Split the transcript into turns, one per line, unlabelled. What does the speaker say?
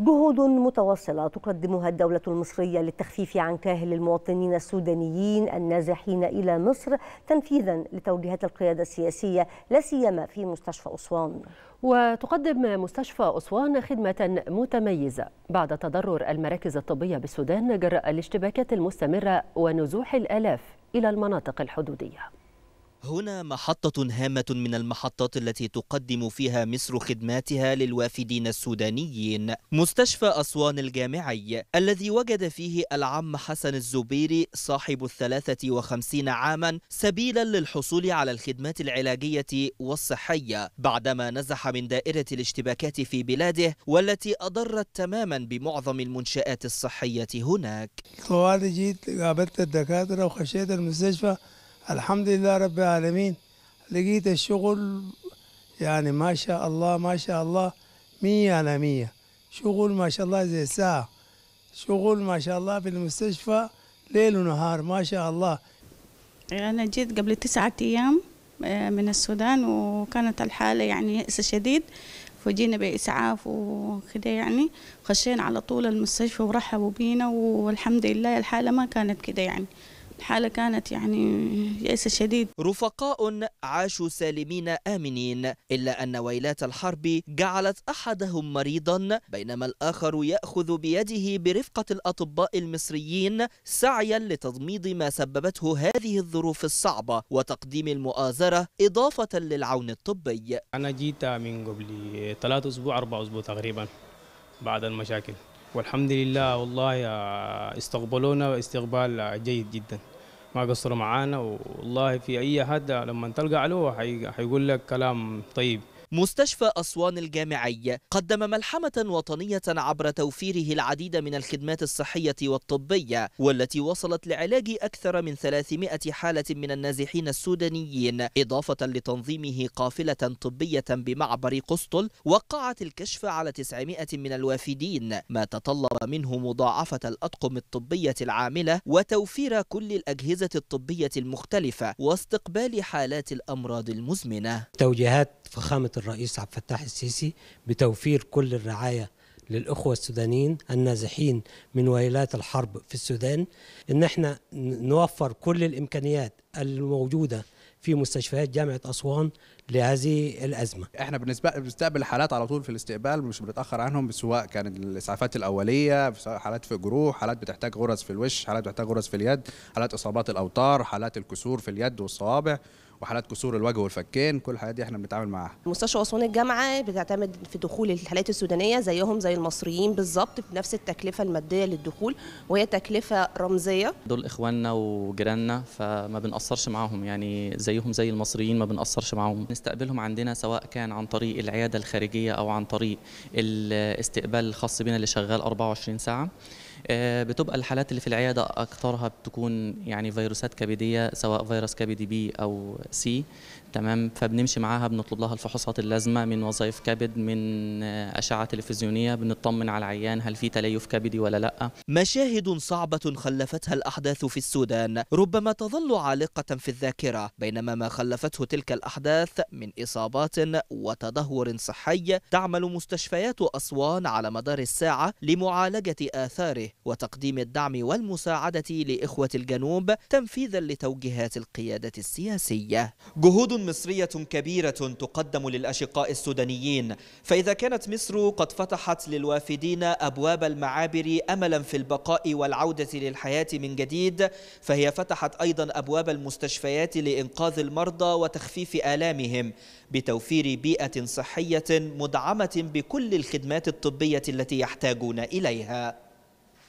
جهود متواصلة تقدمها الدولة المصرية للتخفيف عن كاهل المواطنين السودانيين النازحين إلى مصر تنفيذا لتوجيهات القيادة السياسية لا سيما في مستشفى أسوان وتقدم مستشفى أسوان خدمة متميزة بعد تضرر المراكز الطبية بالسودان جراء الاشتباكات المستمرة ونزوح الآلاف إلى المناطق الحدودية هنا محطة هامة من المحطات التي تقدم فيها مصر خدماتها للوافدين السودانيين مستشفى أسوان الجامعي الذي وجد فيه العم حسن الزبيري صاحب الثلاثة وخمسين عاما سبيلا للحصول على الخدمات العلاجية والصحية بعدما نزح من دائرة الاشتباكات في بلاده والتي أضرت تماما بمعظم المنشآت الصحية هناك جيت قابلت الدكاترة وخشيت المستشفى الحمد لله رب العالمين لقيت الشغل يعني ما شاء الله ما شاء الله مية على مية شغل ما شاء الله زي ساعة شغل ما شاء الله في المستشفى ليل ونهار
ما شاء الله أنا جيت قبل تسعة أيام آه، من السودان وكانت الحالة يعني يأس شديد فجينا بإسعاف وكده يعني خشينا على طول المستشفى ورحبوا بينا والحمد لله الحالة ما كانت كده يعني الحالة كانت يعني
يأس شديد رفقاء عاشوا سالمين آمنين إلا أن ويلات الحرب جعلت أحدهم مريضا بينما الآخر يأخذ بيده برفقة الأطباء المصريين سعيا لتضميد ما سببته هذه الظروف الصعبة وتقديم المؤازرة إضافة للعون الطبي أنا جيت من قبل ثلاثة أسبوع أربع أسبوع تقريبا بعد المشاكل والحمد لله والله آه، استقبلونا استقبال آه، جيد جدا ما قصروا معانا والله في اي حد لما تلقى عليه حيقول لك كلام طيب مستشفى أسوان الجامعي قدم ملحمة وطنية عبر توفيره العديد من الخدمات الصحية والطبية والتي وصلت لعلاج أكثر من 300 حالة من النازحين السودانيين إضافة لتنظيمه قافلة طبية بمعبر قسطل وقعت الكشف على 900 من الوافدين ما تطلب منه مضاعفة الأطقم الطبية العاملة وتوفير كل الأجهزة الطبية المختلفة واستقبال حالات الأمراض المزمنة توجيهات فخامة الرئيس عبد الفتاح السيسي بتوفير كل الرعايه للإخوة السودانيين النازحين من ويلات الحرب في السودان إن إحنا نوفر كل الإمكانيات الموجودة في مستشفيات جامعة أسوان لهذه الأزمة إحنا بالنسبة بنستقبل الحالات على طول في الاستقبال مش بنتأخر عنهم سواء كان الإسعافات الأولية سواء حالات في جروح حالات بتحتاج غرز في الوش حالات بتحتاج غرز في اليد حالات إصابات الأوتار حالات الكسور في اليد والصوابع وحالات كسور الوجه والفكين كل الحالات دي احنا بنتعامل معاها مستشفى اسوان الجامعه بتعتمد في دخول الحالات السودانيه زيهم زي المصريين بالظبط بنفس التكلفه الماديه للدخول وهي تكلفه رمزيه
دول اخواننا وجيراننا فما بنقصرش معاهم يعني زيهم زي المصريين ما بنقصرش معاهم نستقبلهم عندنا سواء كان عن طريق العياده الخارجيه او عن طريق الاستقبال الخاص بنا اللي شغال 24 ساعه آه، بتبقى الحالات اللي في العياده اكثرها بتكون يعني فيروسات كبديه سواء فيروس كبدي بي او سي تمام فبنمشي معاها بنطلب لها الفحوصات اللازمه من وظائف كبد من آه، اشعه تلفزيونيه بنطمن على
العيان هل في تليف كبدي ولا لا مشاهد صعبه خلفتها الاحداث في السودان ربما تظل عالقه في الذاكره بينما ما خلفته تلك الاحداث من اصابات وتدهور صحي تعمل مستشفيات اسوان على مدار الساعه لمعالجه اثاره دوره وتقديم الدعم والمساعدة لإخوة الجنوب تنفيذا لتوجيهات القيادة السياسية جهود مصرية كبيرة تقدم للأشقاء السودانيين فإذا كانت مصر قد فتحت للوافدين أبواب المعابر أملا في البقاء والعودة للحياة من جديد فهي فتحت أيضا أبواب المستشفيات لإنقاذ المرضى وتخفيف آلامهم بتوفير بيئة صحية مدعمة بكل الخدمات الطبية التي يحتاجون إليها